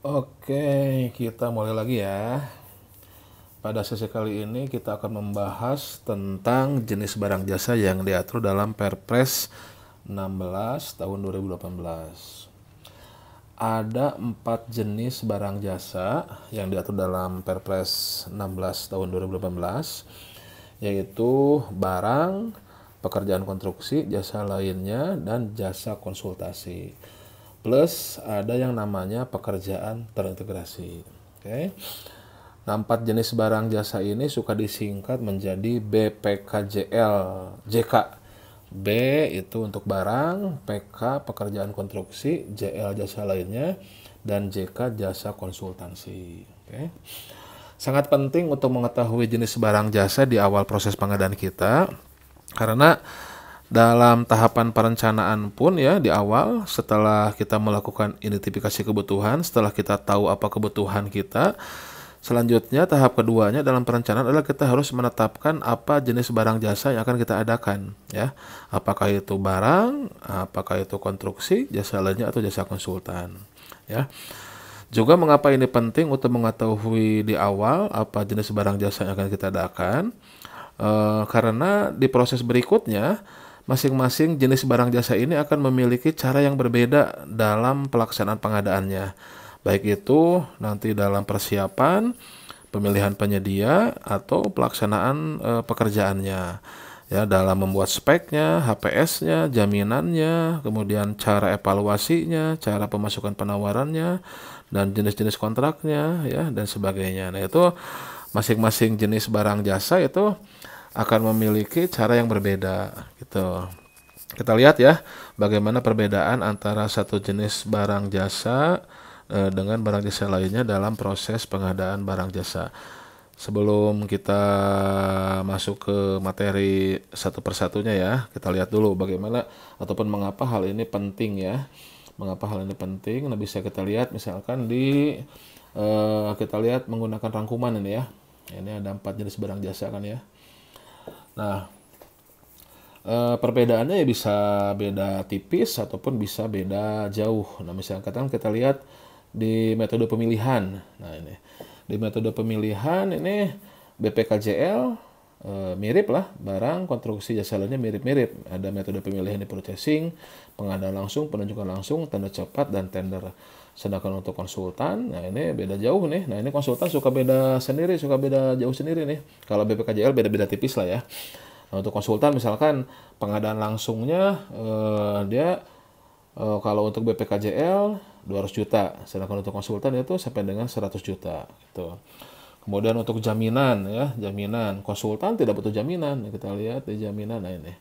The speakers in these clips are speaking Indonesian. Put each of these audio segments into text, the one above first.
Oke, kita mulai lagi ya. Pada sesi kali ini kita akan membahas tentang jenis barang jasa yang diatur dalam Perpres 16 tahun 2018. Ada empat jenis barang jasa yang diatur dalam Perpres 16 tahun 2018, yaitu barang, pekerjaan konstruksi, jasa lainnya, dan jasa konsultasi plus ada yang namanya pekerjaan terintegrasi. Oke. Okay. Nah, empat jenis barang jasa ini suka disingkat menjadi BPKJL, JK. B itu untuk barang, PK pekerjaan konstruksi, JL jasa lainnya, dan JK jasa konsultansi. Oke. Sangat penting untuk mengetahui jenis barang jasa di awal proses pengadaan kita karena dalam tahapan perencanaan pun ya di awal setelah kita melakukan identifikasi kebutuhan, setelah kita tahu apa kebutuhan kita, selanjutnya tahap keduanya dalam perencanaan adalah kita harus menetapkan apa jenis barang jasa yang akan kita adakan ya. Apakah itu barang, apakah itu konstruksi, jasa lainnya atau jasa konsultan ya. Juga mengapa ini penting untuk mengetahui di awal apa jenis barang jasa yang akan kita adakan. E, karena di proses berikutnya Masing-masing jenis barang jasa ini akan memiliki cara yang berbeda dalam pelaksanaan pengadaannya, baik itu nanti dalam persiapan, pemilihan penyedia, atau pelaksanaan e, pekerjaannya. Ya, dalam membuat speknya, HPS-nya, jaminannya, kemudian cara evaluasinya, cara pemasukan penawarannya, dan jenis-jenis kontraknya, ya, dan sebagainya. Nah, itu masing-masing jenis barang jasa itu akan memiliki cara yang berbeda gitu. Kita lihat ya bagaimana perbedaan antara satu jenis barang jasa e, dengan barang jasa lainnya dalam proses pengadaan barang jasa. Sebelum kita masuk ke materi satu persatunya ya, kita lihat dulu bagaimana ataupun mengapa hal ini penting ya. Mengapa hal ini penting? Nah, bisa kita lihat misalkan di e, kita lihat menggunakan rangkuman ini ya. Ini ada empat jenis barang jasa kan ya Nah, eh, perbedaannya ya bisa beda tipis ataupun bisa beda jauh. Nah, misalnya kita lihat di metode pemilihan. Nah, ini di metode pemilihan ini BPKJL e, eh, mirip lah barang konstruksi jasa lainnya mirip-mirip. Ada metode pemilihan di processing pengadaan langsung, penunjukan langsung, tender cepat dan tender Sedangkan untuk konsultan, nah ini beda jauh nih. Nah ini konsultan suka beda sendiri, suka beda jauh sendiri nih. Kalau BPKJL beda-beda tipis lah ya. Nah, untuk konsultan misalkan pengadaan langsungnya eh, dia eh, kalau untuk BPKJL 200 juta, sedangkan untuk konsultan itu sampai dengan 100 juta gitu. Kemudian untuk jaminan ya, jaminan konsultan tidak butuh jaminan. Kita lihat di jaminan nah ini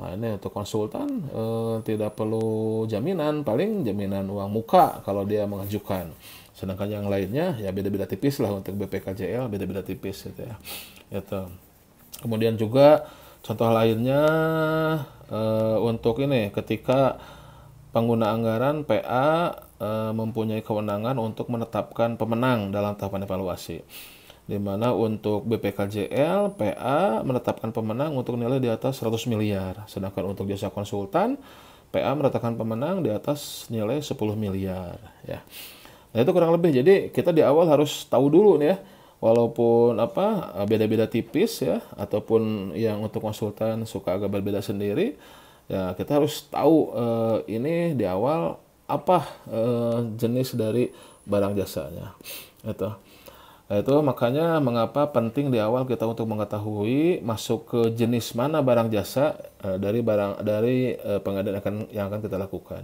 Nah, ini untuk konsultan eh, tidak perlu jaminan, paling jaminan uang muka kalau dia mengajukan. Sedangkan yang lainnya ya beda-beda tipis lah untuk BPKJL beda-beda tipis gitu ya. Itu. Kemudian juga contoh lainnya eh, untuk ini ketika pengguna anggaran PA eh, mempunyai kewenangan untuk menetapkan pemenang dalam tahapan evaluasi di mana untuk BPKJL PA menetapkan pemenang untuk nilai di atas 100 miliar, sedangkan untuk jasa konsultan PA menetapkan pemenang di atas nilai 10 miliar ya. Nah itu kurang lebih. Jadi kita di awal harus tahu dulu nih ya walaupun apa eh, beda-beda tipis ya ataupun yang untuk konsultan suka agak berbeda sendiri ya kita harus tahu eh, ini di awal apa eh, jenis dari barang jasanya itu itu makanya mengapa penting di awal kita untuk mengetahui masuk ke jenis mana barang jasa eh, dari barang dari eh, pengadaan akan yang akan kita lakukan.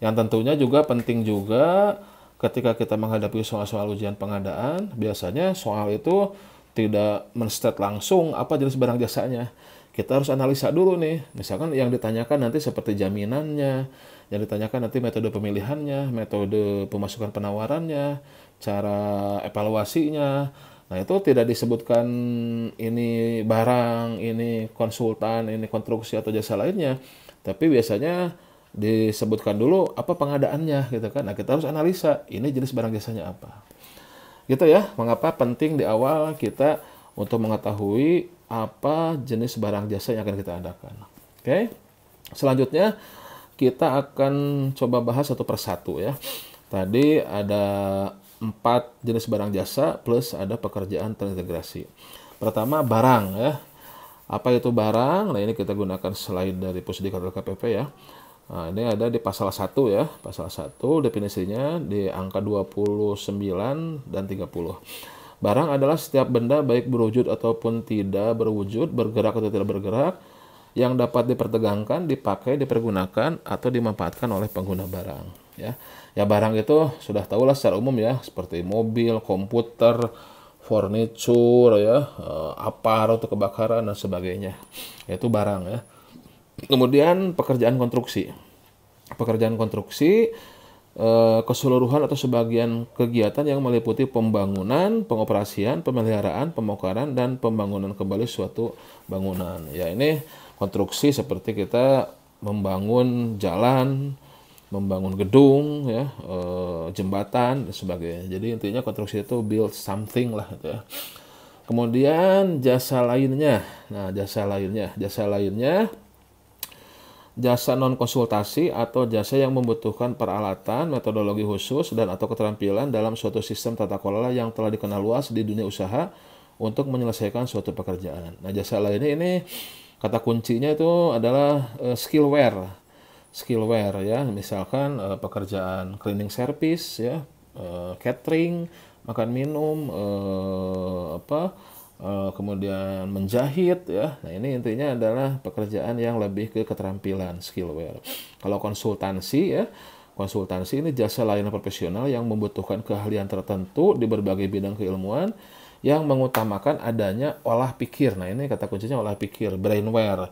Yang tentunya juga penting juga ketika kita menghadapi soal-soal ujian pengadaan, biasanya soal itu tidak menstat langsung apa jenis barang jasanya. Kita harus analisa dulu nih, misalkan yang ditanyakan nanti seperti jaminannya, yang ditanyakan nanti metode pemilihannya, metode pemasukan penawarannya, cara evaluasinya. Nah, itu tidak disebutkan ini barang, ini konsultan, ini konstruksi atau jasa lainnya, tapi biasanya disebutkan dulu apa pengadaannya gitu kan. Nah, kita harus analisa ini jenis barang jasanya apa. Gitu ya, mengapa penting di awal kita untuk mengetahui apa jenis barang jasa yang akan kita adakan. Oke. Okay? Selanjutnya kita akan coba bahas satu persatu ya. Tadi ada empat jenis barang jasa plus ada pekerjaan terintegrasi. Pertama barang ya. Apa itu barang? Nah ini kita gunakan selain dari posisi kartu KPP ya. Nah, ini ada di pasal 1 ya, pasal 1 definisinya di angka 29 dan 30. Barang adalah setiap benda baik berwujud ataupun tidak berwujud, bergerak atau tidak bergerak, yang dapat dipertegangkan, dipakai, dipergunakan atau dimanfaatkan oleh pengguna barang, ya. Ya barang itu sudah tahulah secara umum ya, seperti mobil, komputer, furniture ya, eh, aparat atau kebakaran dan sebagainya. Itu barang ya. Kemudian pekerjaan konstruksi. Pekerjaan konstruksi eh, keseluruhan atau sebagian kegiatan yang meliputi pembangunan, pengoperasian, pemeliharaan, pemokaran dan pembangunan kembali suatu bangunan. Ya ini konstruksi seperti kita membangun jalan, membangun gedung, ya, e, jembatan dan sebagainya. Jadi intinya konstruksi itu build something lah gitu ya. Kemudian jasa lainnya. Nah, jasa lainnya, jasa lainnya jasa non konsultasi atau jasa yang membutuhkan peralatan, metodologi khusus dan atau keterampilan dalam suatu sistem tata kelola yang telah dikenal luas di dunia usaha untuk menyelesaikan suatu pekerjaan. Nah, jasa lainnya ini kata kuncinya itu adalah uh, skillware skillware ya misalkan uh, pekerjaan cleaning service ya uh, catering makan minum uh, apa uh, kemudian menjahit ya nah ini intinya adalah pekerjaan yang lebih ke keterampilan skillware kalau konsultansi ya konsultansi ini jasa layanan profesional yang membutuhkan keahlian tertentu di berbagai bidang keilmuan yang mengutamakan adanya olah pikir. Nah, ini kata kuncinya olah pikir, brainware.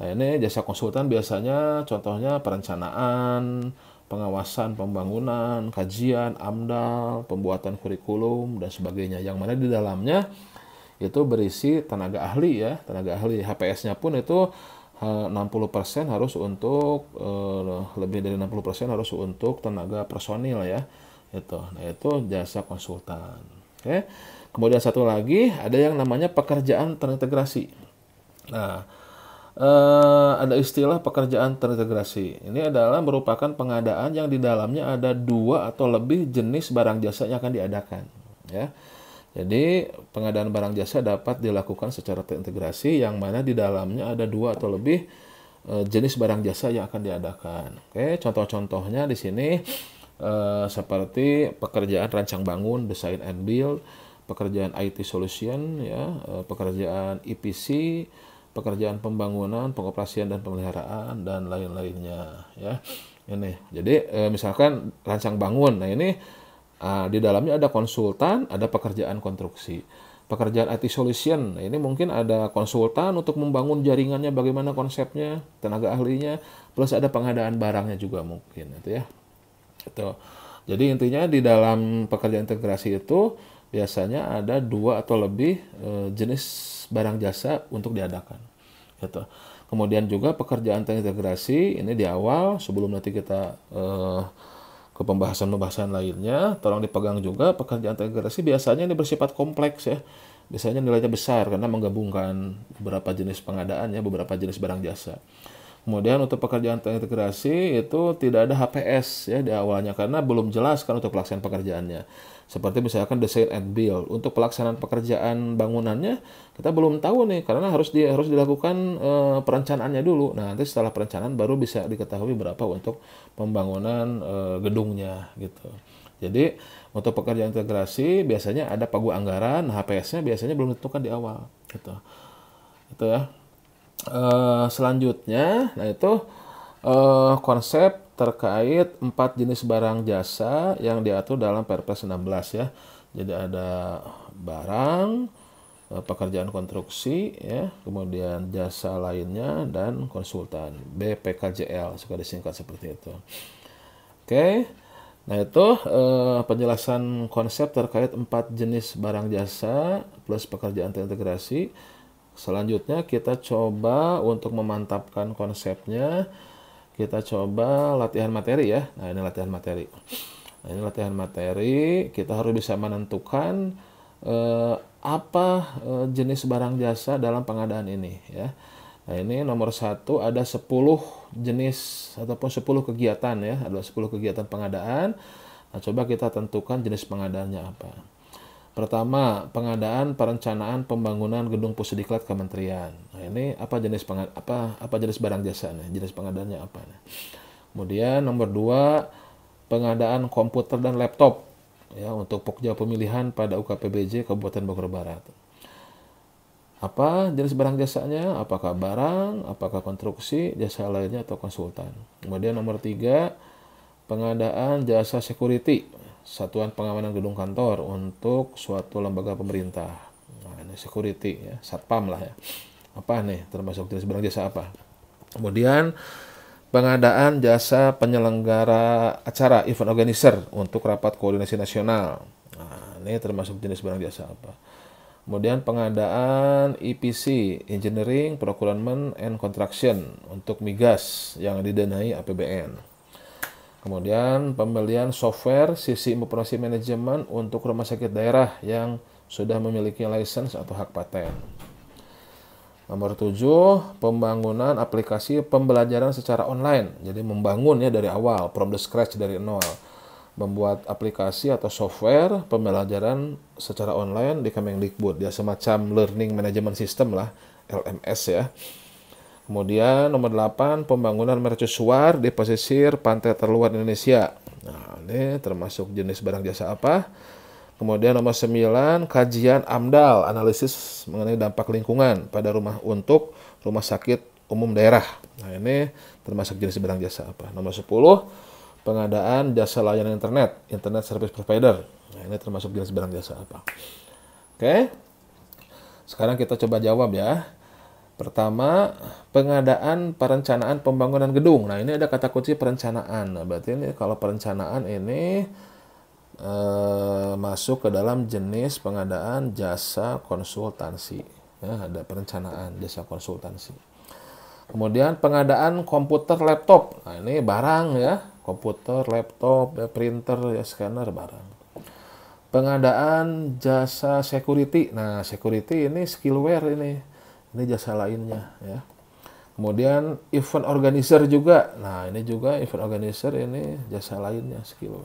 Nah, ini jasa konsultan biasanya contohnya perencanaan, pengawasan pembangunan, kajian, amdal, pembuatan kurikulum dan sebagainya. Yang mana di dalamnya itu berisi tenaga ahli ya, tenaga ahli. HPS-nya pun itu 60% eh, harus untuk eh, lebih dari 60% harus untuk tenaga personil ya. Itu. Nah, itu jasa konsultan. Oke. Okay? Kemudian satu lagi ada yang namanya pekerjaan terintegrasi. Nah, eh, ada istilah pekerjaan terintegrasi. Ini adalah merupakan pengadaan yang di dalamnya ada dua atau lebih jenis barang jasa yang akan diadakan. Ya. Jadi pengadaan barang jasa dapat dilakukan secara terintegrasi yang mana di dalamnya ada dua atau lebih eh, jenis barang jasa yang akan diadakan. Oke, contoh-contohnya di sini eh, seperti pekerjaan rancang bangun, desain and build, pekerjaan IT solution ya eh, pekerjaan EPC pekerjaan pembangunan pengoperasian dan pemeliharaan dan lain-lainnya ya ini jadi eh, misalkan rancang bangun nah ini ah, di dalamnya ada konsultan ada pekerjaan konstruksi pekerjaan IT solution nah, ini mungkin ada konsultan untuk membangun jaringannya bagaimana konsepnya tenaga ahlinya plus ada pengadaan barangnya juga mungkin itu ya itu jadi intinya di dalam pekerjaan integrasi itu biasanya ada dua atau lebih e, jenis barang jasa untuk diadakan. Gitu. Kemudian juga pekerjaan terintegrasi ini di awal sebelum nanti kita e, ke pembahasan-pembahasan lainnya, tolong dipegang juga pekerjaan terintegrasi biasanya ini bersifat kompleks ya. Biasanya nilainya besar karena menggabungkan beberapa jenis pengadaan ya, beberapa jenis barang jasa. Kemudian untuk pekerjaan terintegrasi itu tidak ada HPS ya di awalnya karena belum jelas kan untuk pelaksanaan pekerjaannya. Seperti misalkan desain and build. Untuk pelaksanaan pekerjaan bangunannya kita belum tahu nih karena harus di, harus dilakukan e, perencanaannya dulu. Nah, nanti setelah perencanaan baru bisa diketahui berapa untuk pembangunan e, gedungnya gitu. Jadi untuk pekerjaan integrasi biasanya ada pagu anggaran, HPS-nya biasanya belum ditentukan di awal gitu. Itu ya. Eh, selanjutnya nah itu uh, eh, konsep terkait empat jenis barang jasa yang diatur dalam Perpres 16 ya. Jadi ada barang, eh, pekerjaan konstruksi ya, kemudian jasa lainnya dan konsultan BPKJL suka disingkat seperti itu. Oke. Nah, itu eh, penjelasan konsep terkait empat jenis barang jasa plus pekerjaan terintegrasi Selanjutnya kita coba untuk memantapkan konsepnya, kita coba latihan materi ya. Nah, ini latihan materi. Nah, ini latihan materi, kita harus bisa menentukan eh, apa eh, jenis barang jasa dalam pengadaan ini ya. Nah, ini nomor satu ada 10 jenis ataupun 10 kegiatan ya, ada 10 kegiatan pengadaan. Nah, coba kita tentukan jenis pengadaannya apa. Pertama, pengadaan perencanaan pembangunan gedung Pusdiklat Kementerian. Nah, ini apa jenis pengad apa apa jenis barang jasa nih? Jenis pengadaannya apa nih? Kemudian nomor dua, pengadaan komputer dan laptop ya untuk pokja pemilihan pada UKPBJ Kabupaten Bogor Barat. Apa jenis barang jasanya? Apakah barang, apakah konstruksi, jasa lainnya atau konsultan. Kemudian nomor tiga, pengadaan jasa security satuan pengamanan gedung kantor untuk suatu lembaga pemerintah. Nah, ini security ya, satpam lah ya. Apa nih termasuk jenis barang jasa apa? Kemudian pengadaan jasa penyelenggara acara event organizer untuk rapat koordinasi nasional. Nah, ini termasuk jenis barang jasa apa? Kemudian pengadaan EPC (Engineering, Procurement, and Construction) untuk migas yang didanai APBN. Kemudian pembelian software sisi operasi manajemen untuk rumah sakit daerah yang sudah memiliki license atau hak paten. Nomor tujuh pembangunan aplikasi pembelajaran secara online. Jadi membangun ya dari awal, from the scratch dari nol. Membuat aplikasi atau software pembelajaran secara online di Kemendikbud. Ya semacam learning management system lah, LMS ya. Kemudian nomor 8 pembangunan mercusuar di pesisir pantai terluar Indonesia. Nah, ini termasuk jenis barang jasa apa? Kemudian nomor 9 kajian AMDAL, analisis mengenai dampak lingkungan pada rumah untuk rumah sakit umum daerah. Nah, ini termasuk jenis barang jasa apa? Nomor 10 pengadaan jasa layanan internet, internet service provider. Nah, ini termasuk jenis barang jasa apa? Oke. Sekarang kita coba jawab ya. Pertama, pengadaan perencanaan pembangunan gedung. Nah, ini ada kata kunci perencanaan. Nah, berarti ini kalau perencanaan ini eh, masuk ke dalam jenis pengadaan jasa konsultansi. Nah, ada perencanaan jasa konsultansi. Kemudian pengadaan komputer laptop. Nah, ini barang ya, komputer, laptop, ya, printer, ya scanner barang pengadaan jasa security. Nah, security ini skillware ini ini jasa lainnya ya kemudian event organizer juga nah ini juga event organizer ini jasa lainnya skill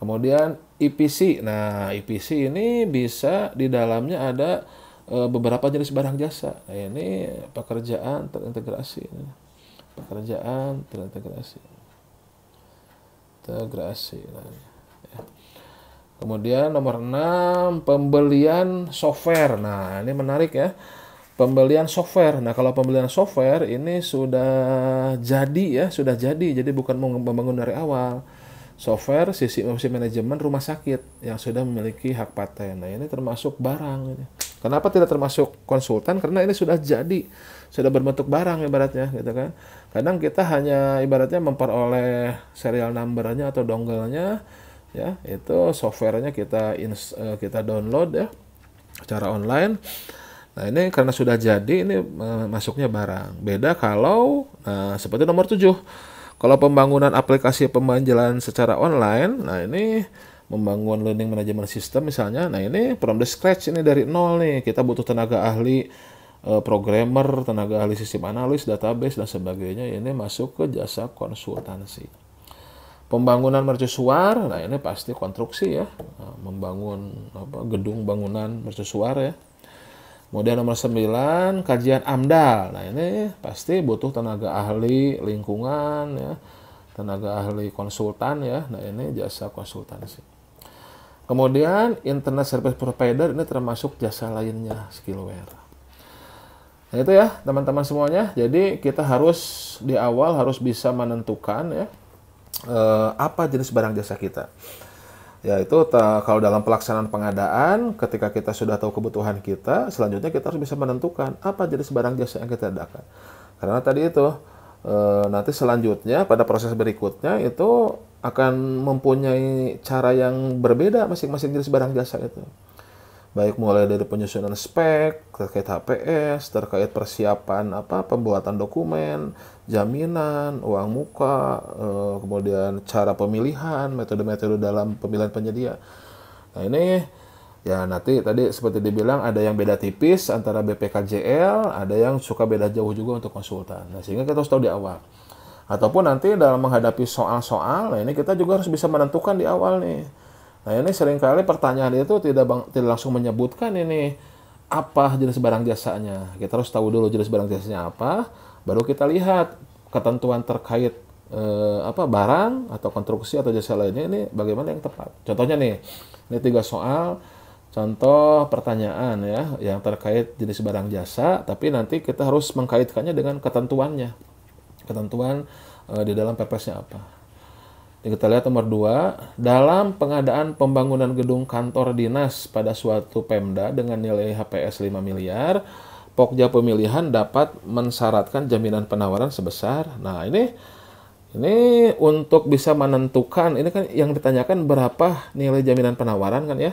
kemudian IPC. E nah IPC e ini bisa di dalamnya ada e, beberapa jenis barang jasa nah, ini pekerjaan terintegrasi pekerjaan terintegrasi integrasi nah, ya. Kemudian nomor 6 pembelian software. Nah, ini menarik ya pembelian software. Nah, kalau pembelian software ini sudah jadi ya, sudah jadi. Jadi bukan membangun dari awal. Software sisi opsi manajemen rumah sakit yang sudah memiliki hak paten. Nah, ini termasuk barang. Kenapa tidak termasuk konsultan? Karena ini sudah jadi, sudah berbentuk barang ibaratnya, gitu kan. Kadang kita hanya ibaratnya memperoleh serial numbernya atau dongle-nya, ya itu softwarenya kita eh, kita download ya secara online Nah ini karena sudah jadi ini eh, masuknya barang. Beda kalau nah, seperti nomor 7. Kalau pembangunan aplikasi pembelanjaan secara online, nah ini membangun learning management system misalnya, nah ini from the scratch ini dari nol nih, kita butuh tenaga ahli eh, programmer, tenaga ahli sistem analis, database dan sebagainya ini masuk ke jasa konsultansi. Pembangunan mercusuar, nah ini pasti konstruksi ya, nah, membangun apa gedung bangunan mercusuar ya, Kemudian nomor 9, kajian AMDAL. Nah, ini pasti butuh tenaga ahli lingkungan ya, tenaga ahli konsultan ya. Nah, ini jasa konsultansi. Kemudian internet service provider ini termasuk jasa lainnya skillware. Nah, itu ya teman-teman semuanya. Jadi kita harus di awal harus bisa menentukan ya eh, apa jenis barang jasa kita yaitu kalau dalam pelaksanaan pengadaan ketika kita sudah tahu kebutuhan kita selanjutnya kita harus bisa menentukan apa jenis barang jasa yang kita adakan karena tadi itu e, nanti selanjutnya pada proses berikutnya itu akan mempunyai cara yang berbeda masing-masing jenis barang jasa itu baik mulai dari penyusunan spek terkait HPS, terkait persiapan apa pembuatan dokumen, jaminan, uang muka, eh, kemudian cara pemilihan, metode-metode dalam pemilihan penyedia. Nah ini ya nanti tadi seperti dibilang ada yang beda tipis antara BPKJL, ada yang suka beda jauh juga untuk konsultan. Nah sehingga kita harus tahu di awal. Ataupun nanti dalam menghadapi soal-soal, nah ini kita juga harus bisa menentukan di awal nih Nah ini seringkali pertanyaan itu tidak, bang, tidak langsung menyebutkan ini apa jenis barang jasanya. Kita harus tahu dulu jenis barang jasanya apa, baru kita lihat ketentuan terkait eh, apa barang atau konstruksi atau jasa lainnya ini bagaimana yang tepat. Contohnya nih, ini tiga soal contoh pertanyaan ya yang terkait jenis barang jasa tapi nanti kita harus mengkaitkannya dengan ketentuannya ketentuan e, di dalam perpresnya apa kita lihat nomor 2, dalam pengadaan pembangunan gedung kantor dinas pada suatu Pemda dengan nilai HPS 5 miliar, Pokja pemilihan dapat mensyaratkan jaminan penawaran sebesar. Nah, ini ini untuk bisa menentukan ini kan yang ditanyakan berapa nilai jaminan penawaran kan ya.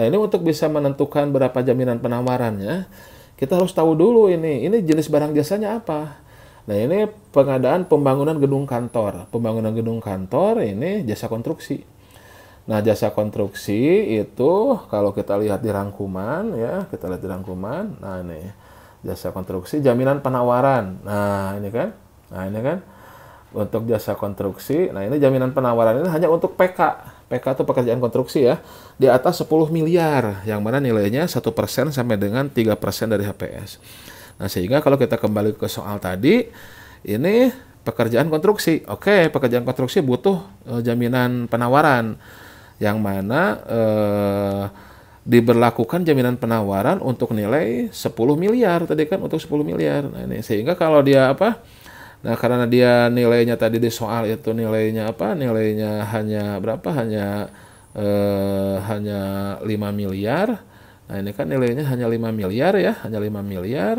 Nah, ini untuk bisa menentukan berapa jaminan penawarannya, kita harus tahu dulu ini, ini jenis barang jasanya apa. Nah ini pengadaan pembangunan gedung kantor. Pembangunan gedung kantor ini jasa konstruksi. Nah jasa konstruksi itu kalau kita lihat di rangkuman ya kita lihat di rangkuman. Nah ini jasa konstruksi jaminan penawaran. Nah ini kan, nah ini kan untuk jasa konstruksi. Nah ini jaminan penawaran ini hanya untuk PK. PK itu pekerjaan konstruksi ya, di atas 10 miliar, yang mana nilainya 1% sampai dengan 3% dari HPS. Nah, sehingga kalau kita kembali ke soal tadi, ini pekerjaan konstruksi. Oke, pekerjaan konstruksi butuh uh, jaminan penawaran yang mana uh, diberlakukan jaminan penawaran untuk nilai 10 miliar tadi kan untuk 10 miliar. Nah, ini sehingga kalau dia apa? Nah, karena dia nilainya tadi di soal itu nilainya apa? Nilainya hanya berapa? Hanya eh, hanya 5 miliar. Nah, ini kan nilainya hanya 5 miliar ya, hanya 5 miliar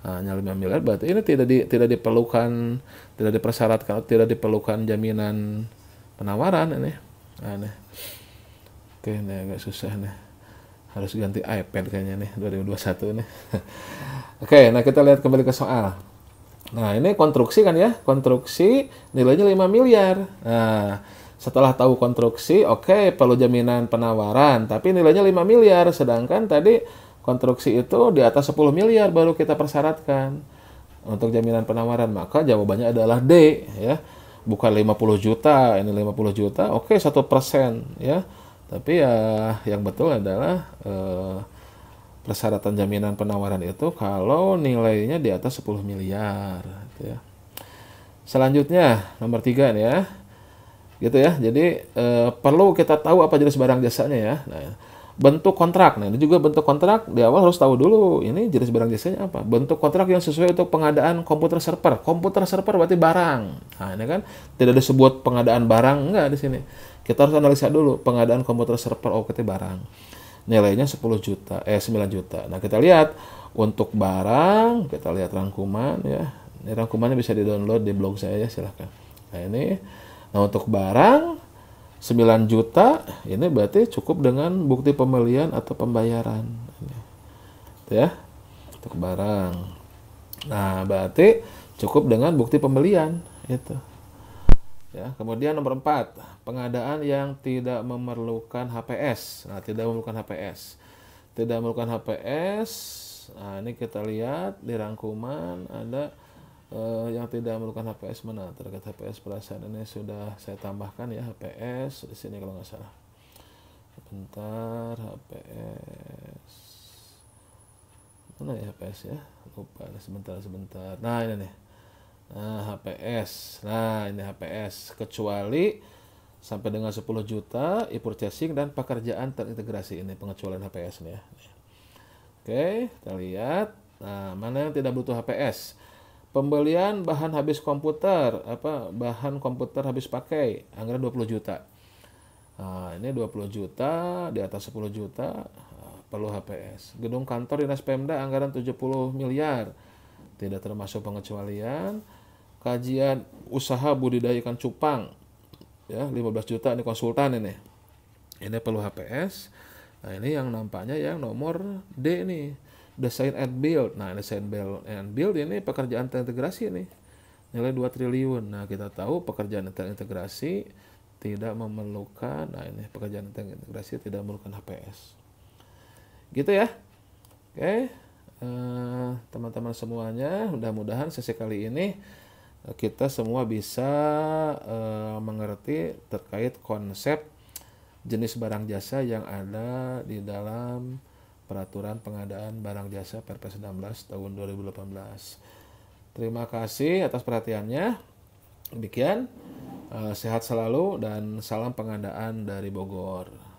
Ah, hanya 5 miliar berarti ini tidak di, tidak diperlukan tidak dipersyaratkan tidak diperlukan jaminan penawaran ini aneh oke ini agak susah nih harus ganti iPad kayaknya nih 2021 ini, oke nah kita lihat kembali ke soal nah ini konstruksi kan ya konstruksi nilainya 5 miliar nah setelah tahu konstruksi oke okay, perlu jaminan penawaran tapi nilainya 5 miliar sedangkan tadi konstruksi itu di atas 10 miliar baru kita persyaratkan untuk jaminan penawaran. Maka jawabannya adalah D ya. Bukan 50 juta, ini 50 juta, oke satu persen ya. Tapi ya yang betul adalah eh, persyaratan jaminan penawaran itu kalau nilainya di atas 10 miliar gitu ya. Selanjutnya nomor tiga nih ya gitu ya. Jadi eh, perlu kita tahu apa jenis barang jasanya ya. Nah, bentuk kontrak. Nah, ini juga bentuk kontrak di awal harus tahu dulu ini jenis barang jasanya apa. Bentuk kontrak yang sesuai untuk pengadaan komputer server. Komputer server berarti barang. Nah, ini kan tidak ada sebuah pengadaan barang enggak di sini. Kita harus analisa dulu pengadaan komputer server oh katanya barang. Nilainya 10 juta, eh 9 juta. Nah, kita lihat untuk barang, kita lihat rangkuman ya. Ini rangkumannya bisa di-download di blog saya ya, silahkan. Nah, ini Nah, untuk barang 9 juta ini berarti cukup dengan bukti pembelian atau pembayaran gitu ya untuk barang nah berarti cukup dengan bukti pembelian itu ya kemudian nomor 4 pengadaan yang tidak memerlukan HPS nah tidak memerlukan HPS tidak memerlukan HPS nah ini kita lihat di rangkuman ada uh, yang tidak memerlukan HPS mana terkait HPS perasaan ini sudah saya tambahkan ya HPS di sini kalau nggak salah bentar HPS mana ya HPS ya lupa sebentar sebentar nah ini nih nah HPS nah ini HPS kecuali sampai dengan 10 juta e-purchasing dan pekerjaan terintegrasi ini pengecualian HPS nih ya. Oke, kita lihat. Nah, mana yang tidak butuh HPS? Pembelian bahan habis komputer, apa bahan komputer habis pakai, anggaran 20 juta. Nah, ini 20 juta, di atas 10 juta ah, perlu HPS. Gedung kantor Dinas Pemda anggaran 70 miliar. Tidak termasuk pengecualian. Kajian usaha budidaya ikan cupang. Ya, 15 juta ini konsultan ini. Ini perlu HPS. Nah, ini yang nampaknya yang nomor D nih desain and build. Nah, desain build and build ini pekerjaan terintegrasi ini Nilai 2 triliun. Nah, kita tahu pekerjaan terintegrasi tidak memerlukan nah ini pekerjaan terintegrasi tidak memerlukan HPS. Gitu ya. Oke. Eh, teman-teman semuanya, mudah-mudahan sesi kali ini eh, kita semua bisa eh, mengerti terkait konsep jenis barang jasa yang ada di dalam Peraturan Pengadaan Barang Jasa Perpres 16 tahun 2018. Terima kasih atas perhatiannya. Demikian, eh, sehat selalu dan salam pengadaan dari Bogor.